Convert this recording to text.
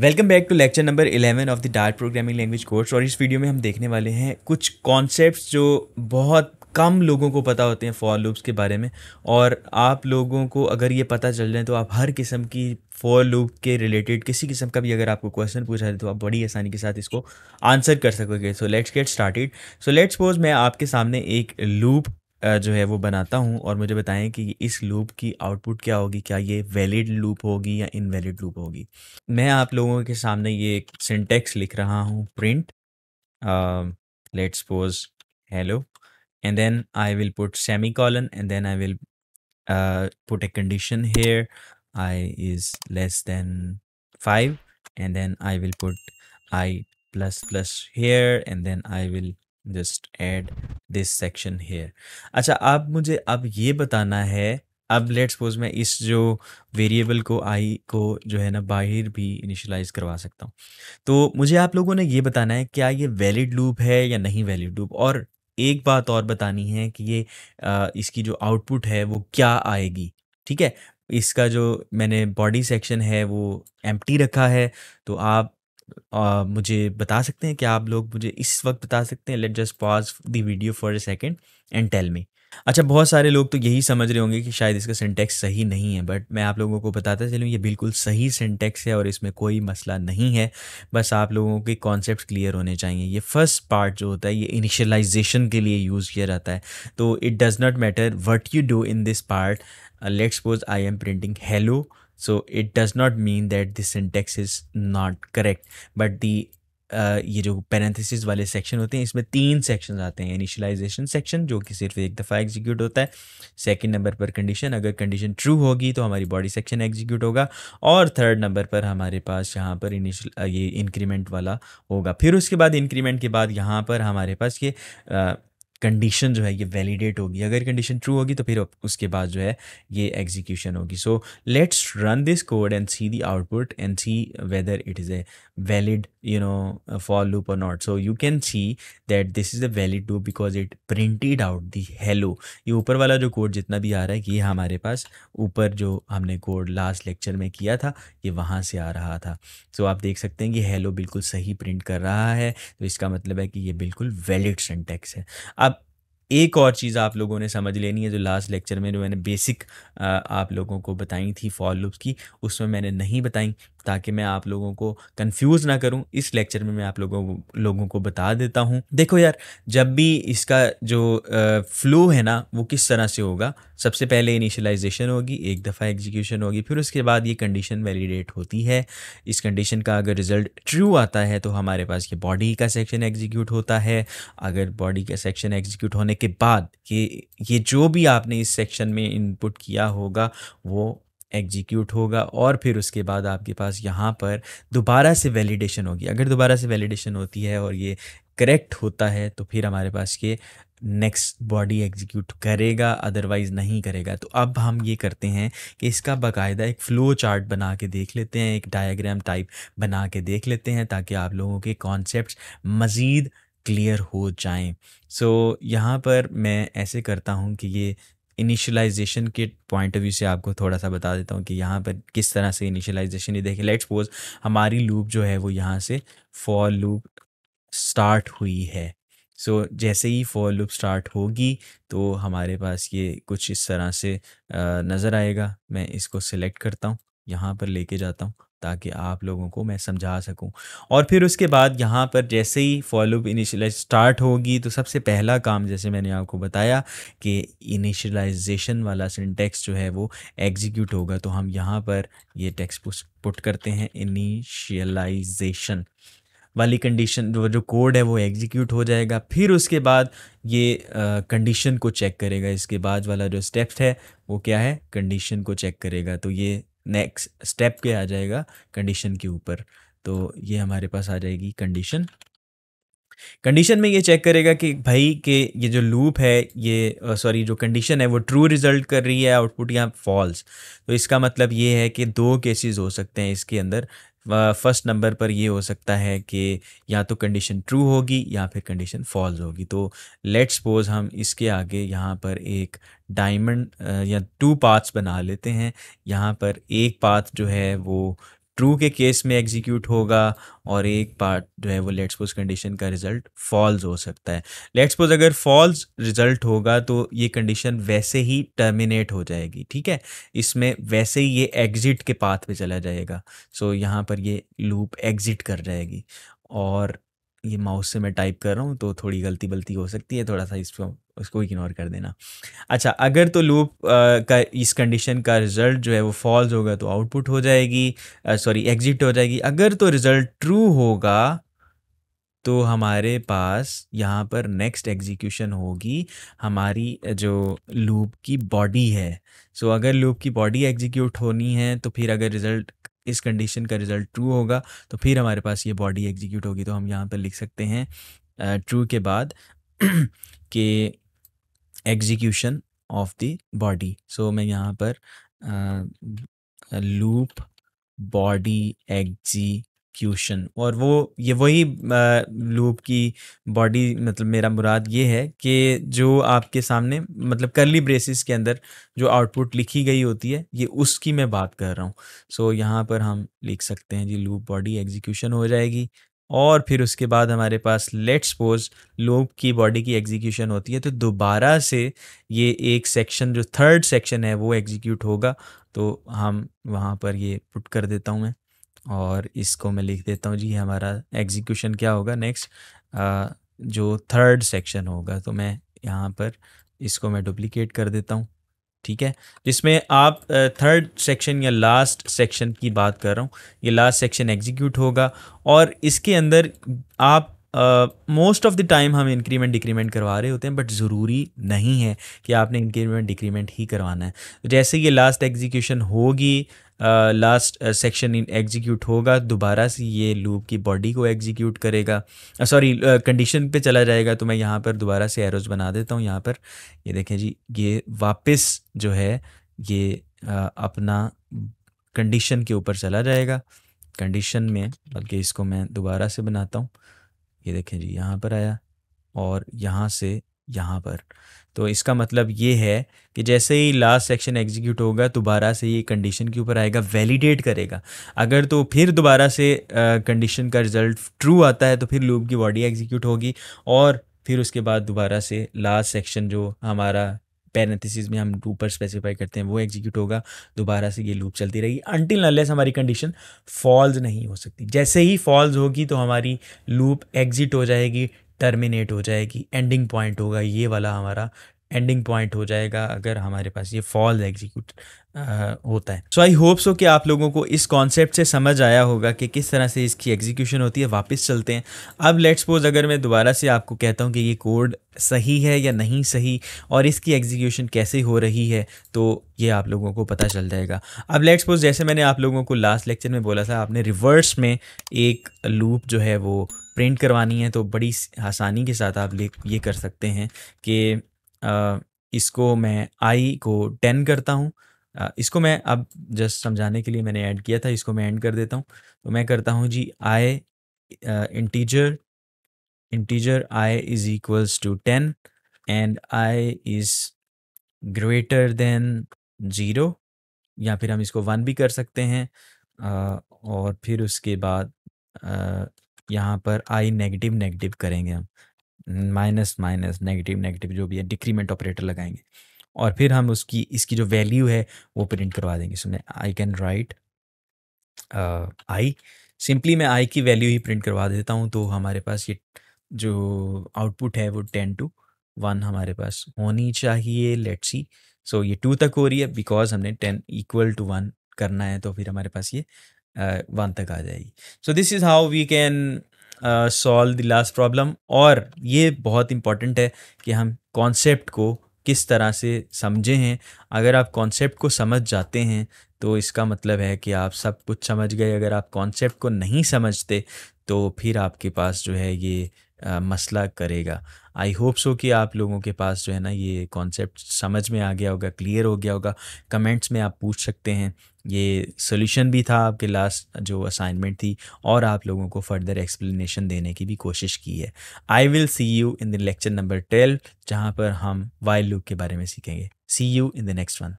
welcome back to lecture number 11 of the Dart programming language course और इस video में हम देखने वाले हैं कुछ कॉन्सेप्ट्स जो बहुत कम लोगों को पता होते हैं फॉर लूप्स के बारे में और आप लोगों को अगर ये पता चल जाए तो आप हर किस्म की फॉर लूप के रिलेटेड किसी किस्म का भी अगर आपको क्वेश्चन पूछा जाए तो आप बड़ी आसानी के साथ इसको आंसर कर सकोगे so let's get started so let's suppose मैं आपके सामने एक लूप जो है वो बनाता हूँ और मुझे बताएं कि इस लूप की आउटपुट क्या होगी क्या ये वैलिड लूप होगी या इनवैलिड लूप होगी मैं आप लोगों के सामने ये एक सिंटेक्स लिख रहा हूँ print let's pose hello and then I will put semicolon and then I will put a condition here I is less than five and then I will put I plus plus here and then I will just add this section here अच्छा आप मुझे अब ये बताना है अब let suppose मैं इस जो वेरिएबल को आई को जो है ना बाहर भी इनिशलाइज करवा सकता हूँ तो मुझे आप लोगों ने ये बताना है क्या ये वैलिड लूप है या नहीं वैलिड लूप और एक बात और बतानी है कि ये आ, इसकी जो आउटपुट है वो क्या आएगी ठीक है इसका जो मैंने बॉडी सेक्शन है वो एम्प्टी रखा है तो आप uh, मुझे बता सकते हैं कि आप लोग मुझे इस वक्त बता सकते हैं let just pause the video for a second and tell me अच्छा बहुत सारे लोग तो यही समझ रहे होंगे कि शायद इसका सिंटेक्स सही नहीं है बट मैं आप लोगों को बताता चलूँ ये बिल्कुल सही सिंटेक्स है और इसमें कोई मसला नहीं है बस आप लोगों के कॉन्सेप्ट क्लियर होने चाहिए ये फर्स्ट पार्ट जो होता है ये इनिशलाइजेशन के लिए यूज़ किया जाता है तो it does not matter what you do in this part let's suppose I am printing hello so it does not mean that the syntax is not correct but the Uh, ये जो parenthesis वाले section होते हैं इसमें तीन section आते हैं initialisation section जो कि सिर्फ एक दफ़ा एग्जीक्यूट होता है सेकंड नंबर पर कंडीशन अगर कंडीशन ट्रू होगी तो हमारी बॉडी सेक्शन एग्जीक्यूट होगा और थर्ड नंबर पर हमारे पास यहाँ पर इनिशियल ये इंक्रीमेंट वाला होगा फिर उसके बाद इंक्रीमेंट के बाद यहाँ पर हमारे पास ये uh, कंडीशन जो है ये वैलिडेट होगी अगर कंडीशन ट्रू होगी तो फिर उसके बाद जो है ये एग्जीक्यूशन होगी so let's run this code and see the output and see whether it is a valid you know for loop और not so you can see that this is a valid loop because it printed out the hello ये ऊपर वाला जो code जितना भी आ रहा है ये हमारे पास ऊपर जो हमने कोड लास्ट लेक्चर में किया था ये वहाँ से आ रहा था सो so, आप देख सकते हैं कि हेलो बिल्कुल सही प्रिंट कर रहा है तो इसका मतलब है कि ये बिल्कुल वैलिड सेंटेक्स है अब एक और चीज़ आप लोगों ने समझ लेनी है जो लास्ट लेक्चर में जो मैंने बेसिक आप लोगों को बताई थी फॉर लूप्स की उसमें मैंने नहीं बताई ताकि मैं आप लोगों को कंफ्यूज ना करूं इस लेक्चर में मैं आप लोगों लोगों को बता देता हूं देखो यार जब भी इसका जो फ्लो है ना वो किस तरह से होगा सबसे पहले इनिशलाइजेशन होगी एक दफ़ा एग्जीक्यूशन होगी फिर उसके बाद ये कंडीशन वैलिडेट होती है इस कंडीशन का अगर रिजल्ट ट्रू आता है तो हमारे पास ये बॉडी का सेक्शन एग्जीक्यूट होता है अगर बॉडी का सेक्शन एग्जीक्यूट होने के बाद ये ये जो भी आपने इस सेक्शन में इनपुट किया होगा वो एग्जीक्यूट होगा और फिर उसके बाद आपके पास यहाँ पर दोबारा से वैलिडेशन होगी अगर दोबारा से वैलिडेशन होती है और ये करेक्ट होता है तो फिर हमारे पास ये नेक्स्ट बॉडी एग्जीक्यूट करेगा अदरवाइज़ नहीं करेगा तो अब हम ये करते हैं कि इसका बाकायदा एक फ़्लो चार्ट बना के देख लेते हैं एक डायग्राम टाइप बना के देख लेते हैं ताकि आप लोगों के कॉन्सेप्ट मज़ीद क्लियर हो जाएं सो so, यहाँ पर मैं ऐसे करता हूँ कि ये इनिशियलाइजेशन के पॉइंट ऑफ व्यू से आपको थोड़ा सा बता देता हूँ कि यहाँ पर किस तरह से इनिशियलाइजेशन ये देखें लेट सपोज हमारी लूप जो है वो यहाँ से फॉर लूप स्टार्ट हुई है सो so, जैसे ही फॉर लूप स्टार्ट होगी तो हमारे पास ये कुछ इस तरह से नज़र आएगा मैं इसको सिलेक्ट करता हूँ यहाँ पर लेके जाता हूँ ताकि आप लोगों को मैं समझा सकूं और फिर उसके बाद यहाँ पर जैसे ही फॉलोअप इनिशलाइज स्टार्ट होगी तो सबसे पहला काम जैसे मैंने आपको बताया कि इनिशलाइजेशन वाला सिंटेक्स जो है वो एग्जीक्यूट होगा तो हम यहाँ पर ये टेक्स्ट पुट करते हैं इनिशियलाइजेशन वाली कंडीशन जो जो कोड है वो एग्जीक्यूट हो जाएगा फिर उसके बाद ये कंडीशन को चेक करेगा इसके बाद वाला जो स्टेप है वो क्या है कंडीशन को चेक करेगा तो ये नेक्स्ट स्टेप के आ जाएगा कंडीशन के ऊपर तो ये हमारे पास आ जाएगी कंडीशन कंडीशन में ये चेक करेगा कि भाई के ये जो लूप है ये सॉरी जो कंडीशन है वो ट्रू रिजल्ट कर रही है आउटपुट या फॉल्स तो इसका मतलब ये है कि दो केसेस हो सकते हैं इसके अंदर फर्स्ट नंबर पर ये हो सकता है कि या तो कंडीशन ट्रू होगी या फिर कंडीशन फॉल्स होगी तो लेट सपोज हम इसके आगे यहाँ पर एक डायमंड या टू पाथ्स बना लेते हैं यहाँ पर एक पाथ जो है वो ट्रू के केस में एग्जीक्यूट होगा और एक पार्ट जो है वो लेट्स पोज कंडीशन का रिजल्ट फॉल्स हो सकता है लेट्स पोज अगर फॉल्स रिजल्ट होगा तो ये कंडीशन वैसे ही टर्मिनेट हो जाएगी ठीक है इसमें वैसे ही ये एग्जिट के पाथ पे चला जाएगा सो so, यहाँ पर ये लूप एग्जिट कर जाएगी और ये माउस से मैं टाइप कर रहा हूँ तो थोड़ी गलती बलती हो सकती है थोड़ा सा इसको उसको इग्नोर कर देना अच्छा अगर तो लूप का इस कंडीशन का रिज़ल्ट जो है वो फॉल्स होगा तो आउटपुट हो जाएगी सॉरी एग्जिट हो जाएगी अगर तो रिज़ल्ट ट्रू होगा तो हमारे पास यहाँ पर नेक्स्ट एग्जीक्यूशन होगी हमारी जो लूप की बॉडी है सो so, अगर लूप की बॉडी एग्जीक्यूट होनी है तो फिर अगर रिज़ल्ट इस कंडीशन का रिजल्ट ट्रू होगा तो फिर हमारे पास ये बॉडी एग्जीक्यूट होगी तो हम यहाँ पर लिख सकते हैं ट्रू के बाद कि execution of the body so मैं यहाँ पर लूप बॉडी एग्जी एग्जीक्यूशन और वो ये वही लूप की बॉडी मतलब मेरा मुराद ये है कि जो आपके सामने मतलब करली ब्रेसिस के अंदर जो आउटपुट लिखी गई होती है ये उसकी मैं बात कर रहा हूँ सो so, यहाँ पर हम लिख सकते हैं जी लूप बॉडी एग्जीक्यूशन हो जाएगी और फिर उसके बाद हमारे पास लेट्स सपोज लूप की बॉडी की एग्जीक्यूशन होती है तो दोबारा से ये एक सेक्शन जो थर्ड सेक्शन है वो एग्जीक्यूट होगा तो हम वहाँ पर ये पुट कर देता हूँ मैं और इसको मैं लिख देता हूँ जी हमारा एग्जीक्यूशन क्या होगा नेक्स्ट जो थर्ड सेक्शन होगा तो मैं यहाँ पर इसको मैं डुप्लीकेट कर देता हूँ ठीक है जिसमें आप थर्ड सेक्शन या लास्ट सेक्शन की बात कर रहा हूँ ये लास्ट सेक्शन एग्जीक्यूट होगा और इसके अंदर आप मोस्ट ऑफ़ द टाइम हम इंक्रीमेंट डिक्रीमेंट करवा रहे होते हैं बट ज़रूरी नहीं है कि आपने इंक्रीमेंट डिक्रीमेंट ही करवाना है जैसे ये लास्ट एग्जीक्यूशन होगी लास्ट सेक्शन इन एग्जीक्यूट होगा दोबारा से ये लूप की बॉडी को एग्जीक्यूट करेगा सॉरी कंडीशन पे चला जाएगा तो मैं यहाँ पर दोबारा से एरोज बना देता हूँ यहाँ पर ये देखें जी ये वापस जो है ये आ, अपना कंडीशन के ऊपर चला जाएगा कंडीशन में बल्कि इसको मैं दोबारा से बनाता हूँ ये देखें जी यहाँ पर आया और यहाँ से यहाँ पर तो इसका मतलब ये है कि जैसे ही लास्ट सेक्शन एग्जीक्यूट होगा दोबारा से ये कंडीशन के ऊपर आएगा वैलिडेट करेगा अगर तो फिर दोबारा से कंडीशन का रिजल्ट ट्रू आता है तो फिर लूप की बॉडी एग्जीक्यूट होगी और फिर उसके बाद दोबारा से लास्ट सेक्शन जो हमारा पैरेंथिस में हम ऊपर स्पेसिफाई करते हैं वो एग्जीक्यूट होगा दोबारा से ये लूप चलती रहेगी अनटिल अनलेस हमारी कंडीशन फॉल्स नहीं हो सकती जैसे ही फॉल्स होगी तो हमारी लूप एग्जिट हो जाएगी टर्मिनेट हो जाएगी एंडिंग पॉइंट होगा ये वाला हमारा एंडिंग पॉइंट हो जाएगा अगर हमारे पास ये फॉल एग्जीक्यूट होता है सो आई होप सो कि आप लोगों को इस कॉन्सेप्ट से समझ आया होगा कि किस तरह से इसकी एग्जीक्यूशन होती है वापस चलते हैं अब लेट्स सपोज अगर मैं दोबारा से आपको कहता हूँ कि ये कोड सही है या नहीं सही और इसकी एग्जीक्यूशन कैसे हो रही है तो ये आप लोगों को पता चल जाएगा अब लेट्स सपोज जैसे मैंने आप लोगों को लास्ट लेक्चर में बोला था आपने रिवर्स में एक लूप जो है वो प्रिंट करवानी है तो बड़ी आसानी के साथ आप ये कर सकते हैं कि इसको मैं आई को टेन करता हूँ इसको मैं अब जस्ट समझाने के लिए मैंने ऐड किया था इसको मैं एंड कर देता हूँ तो मैं करता हूँ जी I integer integer I is equals to ten and I is greater than zero या फिर हम इसको वन भी कर सकते हैं और फिर उसके बाद यहाँ पर आई नेगेटिव नेगेटिव करेंगे हम माइनस माइनस नेगेटिव नेगेटिव जो भी है डिक्रीमेंट ऑपरेटर लगाएंगे और फिर हम उसकी इसकी जो वैल्यू है वो प्रिंट करवा देंगे so I can write I simply मैं आई की वैल्यू ही प्रिंट करवा देता हूँ तो हमारे पास ये जो आउटपुट है वो टेन टू वन हमारे पास होनी चाहिए लेट्स सी सो ये टू तक हो रही है बिकॉज हमने टेन इक्वल टू वन करना है तो फिर हमारे पास ये वन तक आ जाएगी so this is how we can solve the last problem और ये बहुत इम्पॉर्टेंट है कि हम कॉन्सेप्ट को किस तरह से समझे हैं अगर आप कॉन्सेप्ट को समझ जाते हैं तो इसका मतलब है कि आप सब कुछ समझ गए अगर आप कॉन्सेप्ट को नहीं समझते तो फिर आपके पास जो है ये मसला करेगा आई होप सो कि आप लोगों के पास जो है ना ये कॉन्सेप्ट समझ में आ गया होगा क्लियर हो गया होगा कमेंट्स में आप पूछ सकते हैं ये सोल्यूशन भी था आपके लास्ट जो असाइनमेंट थी और आप लोगों को फर्दर एक्सप्लेनेशन देने की भी कोशिश की है I will see you in the lecture number twelve जहाँ पर हम वाइल्ड लुक के बारे में सीखेंगे see you in the next one